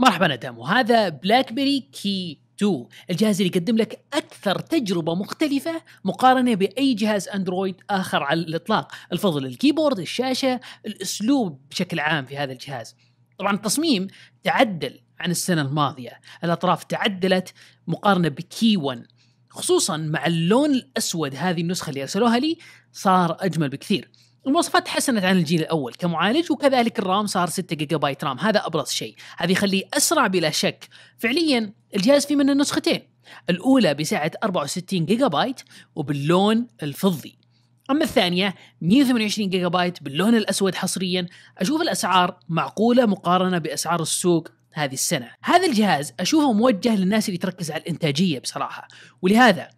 مرحبا ادم وهذا بلاك بيري كي 2 الجهاز اللي يقدم لك اكثر تجربه مختلفه مقارنه باي جهاز اندرويد اخر على الاطلاق الفضل الكيبورد الشاشه الاسلوب بشكل عام في هذا الجهاز طبعا التصميم تعدل عن السنه الماضيه الاطراف تعدلت مقارنه بكي 1 خصوصا مع اللون الاسود هذه النسخه اللي ارسلوها لي صار اجمل بكثير المواصفات تحسنت عن الجيل الاول كمعالج وكذلك الرام صار 6 جيجا بايت رام هذا ابرز شيء هذا يخليه اسرع بلا شك فعليا الجهاز فيه منه نسختين الاولى بسعه 64 جيجا بايت وباللون الفضي اما الثانيه 128 جيجا بايت باللون الاسود حصريا اشوف الاسعار معقوله مقارنه باسعار السوق هذه السنه هذا الجهاز اشوفه موجه للناس اللي تركز على الانتاجيه بصراحه ولهذا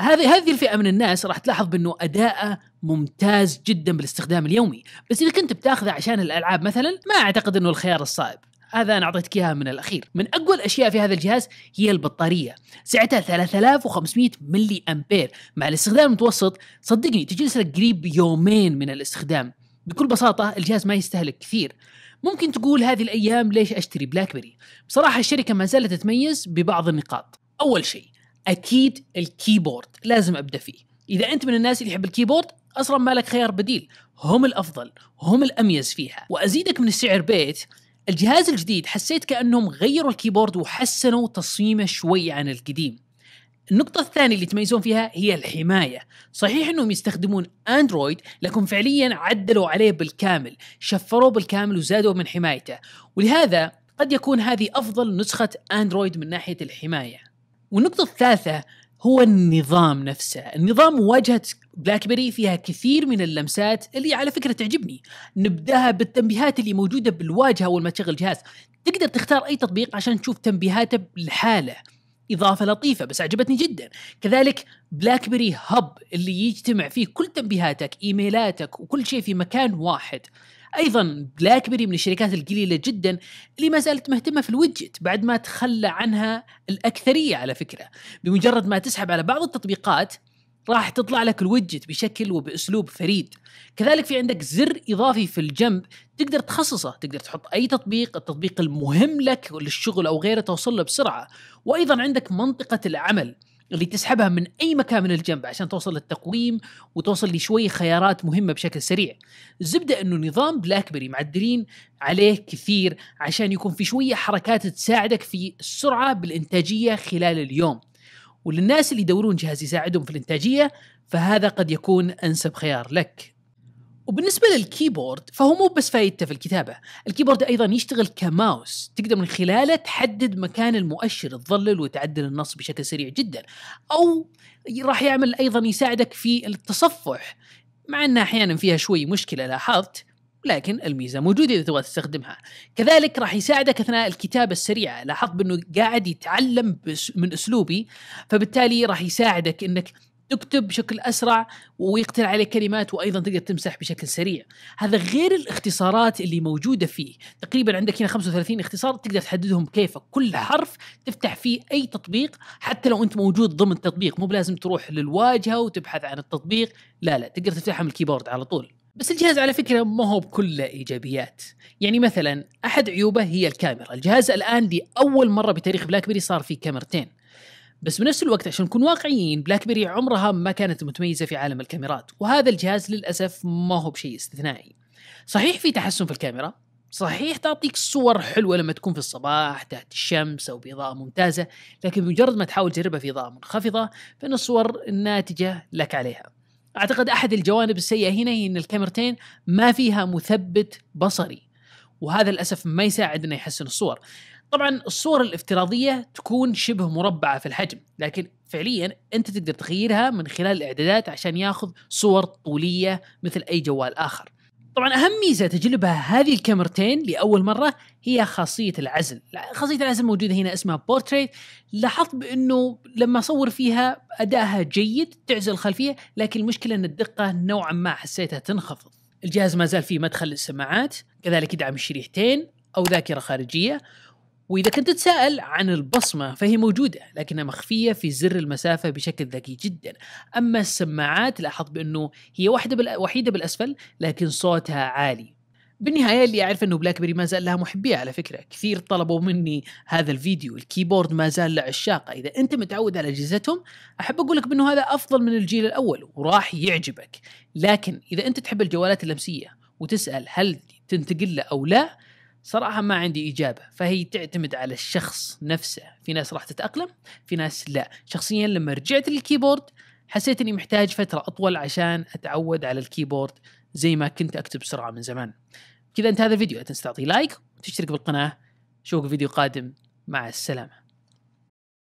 هذه هذه الفئه من الناس راح تلاحظ بانه اداءه ممتاز جدا بالاستخدام اليومي بس اذا كنت بتاخذه عشان الالعاب مثلا ما اعتقد انه الخيار الصائب هذا انا اعطيتك اياها من الاخير من اقوى الاشياء في هذا الجهاز هي البطاريه سعتها 3500 ملي امبير مع الاستخدام المتوسط صدقني تجلس لك قريب يومين من الاستخدام بكل بساطه الجهاز ما يستهلك كثير ممكن تقول هذه الايام ليش اشتري بلاك بيري بصراحه الشركه ما زالت تتميز ببعض النقاط اول شيء اكيد الكيبورد لازم ابدا فيه اذا انت من الناس اللي يحب الكيبورد اصلا ما لك خيار بديل هم الافضل هم الاميز فيها وازيدك من السعر بيت الجهاز الجديد حسيت كانهم غيروا الكيبورد وحسنوا تصميمه شوي عن القديم النقطة الثانية اللي يتميزون فيها هي الحماية صحيح انهم يستخدمون اندرويد لكن فعليا عدلوا عليه بالكامل شفروه بالكامل وزادوا من حمايته ولهذا قد يكون هذه افضل نسخة اندرويد من ناحية الحماية والنقطة الثالثة هو النظام نفسه النظام واجهة بلاك بيري فيها كثير من اللمسات اللي على فكرة تعجبني نبدأها بالتنبيهات اللي موجودة بالواجهة أول ما تشغل الجهاز تقدر تختار أي تطبيق عشان تشوف تنبيهاته بالحالة إضافة لطيفة بس عجبتني جدا كذلك بلاك بيري هب اللي يجتمع فيه كل تنبيهاتك إيميلاتك وكل شيء في مكان واحد ايضا بلاك بيري من الشركات القليله جدا اللي ما زالت مهتمه في الويدجت بعد ما تخلى عنها الاكثريه على فكره بمجرد ما تسحب على بعض التطبيقات راح تطلع لك الويدجت بشكل وباسلوب فريد كذلك في عندك زر اضافي في الجنب تقدر تخصصه تقدر تحط اي تطبيق التطبيق المهم لك للشغل او غيره توصل له بسرعه وايضا عندك منطقه العمل اللي تسحبها من اي مكان من الجنب عشان توصل للتقويم وتوصل لشوي خيارات مهمه بشكل سريع الزبده انه نظام بلاك بيري معدلين عليه كثير عشان يكون في شويه حركات تساعدك في السرعه بالانتاجيه خلال اليوم وللناس اللي يدورون جهاز يساعدهم في الانتاجيه فهذا قد يكون انسب خيار لك وبالنسبة للكيبورد فهو مو بس فائدته في الكتابة الكيبورد أيضا يشتغل كماوس تقدر من خلاله تحدد مكان المؤشر تظلل وتعدل النص بشكل سريع جدا أو راح يعمل أيضا يساعدك في التصفح مع أنها أحيانا فيها شوي مشكلة لاحظت لكن الميزة موجودة إذا تبغى تستخدمها كذلك راح يساعدك أثناء الكتابة السريعة لاحظت بأنه قاعد يتعلم من أسلوبي فبالتالي راح يساعدك أنك تكتب بشكل اسرع ويقتل عليك كلمات وايضا تقدر تمسح بشكل سريع هذا غير الاختصارات اللي موجوده فيه تقريبا عندك هنا 35 اختصار تقدر تحددهم كيف كل نعم. حرف تفتح فيه اي تطبيق حتى لو انت موجود ضمن التطبيق مو بلازم تروح للواجهه وتبحث عن التطبيق لا لا تقدر تفتحها من الكيبورد على طول بس الجهاز على فكره ما هو بكله ايجابيات يعني مثلا احد عيوبه هي الكاميرا الجهاز الان لاول مره بتاريخ بلاك بيري صار فيه كاميرتين بس بنفس الوقت عشان نكون واقعيين بلاك بيري عمرها ما كانت متميزه في عالم الكاميرات وهذا الجهاز للاسف ما هو بشيء استثنائي صحيح في تحسن في الكاميرا صحيح تعطيك صور حلوه لما تكون في الصباح تحت الشمس او باضاءه ممتازه لكن بمجرد ما تحاول تجربها في اضاءه منخفضه فان الصور الناتجه لك عليها اعتقد احد الجوانب السيئه هنا هي ان الكاميرتين ما فيها مثبت بصري وهذا للاسف ما يساعد انه يحسن الصور طبعا الصور الافتراضيه تكون شبه مربعه في الحجم لكن فعليا انت تقدر تغيرها من خلال الاعدادات عشان ياخذ صور طوليه مثل اي جوال اخر طبعا اهم ميزه تجلبها هذه الكاميرتين لاول مره هي خاصيه العزل خاصيه العزل موجوده هنا اسمها بورتريت لاحظت بانه لما اصور فيها ادائها جيد تعزل الخلفيه لكن المشكله ان الدقه نوعا ما حسيتها تنخفض الجهاز ما زال فيه مدخل للسماعات كذلك يدعم الشريحتين او ذاكره خارجيه واذا كنت تتساءل عن البصمه فهي موجوده لكنها مخفيه في زر المسافه بشكل ذكي جدا اما السماعات لاحظت بانه هي واحده وحيده بالاسفل لكن صوتها عالي بالنهايه اللي اعرف انه بلاك بيري ما زال لها محبيه على فكره كثير طلبوا مني هذا الفيديو الكيبورد ما زال لعشاقة اذا انت متعود على اجهزتهم احب اقول لك بانه هذا افضل من الجيل الاول وراح يعجبك لكن اذا انت تحب الجوالات اللمسيه وتسال هل تنتقل له او لا صراحة ما عندي إجابة فهي تعتمد على الشخص نفسه في ناس راح تتأقلم في ناس لا شخصيا لما رجعت للكيبورد حسيت أني محتاج فترة أطول عشان أتعود على الكيبورد زي ما كنت أكتب بسرعة من زمان كذا انتهى هذا الفيديو لا تنسى تعطي لايك وتشترك بالقناة أشوفك فيديو قادم مع السلامة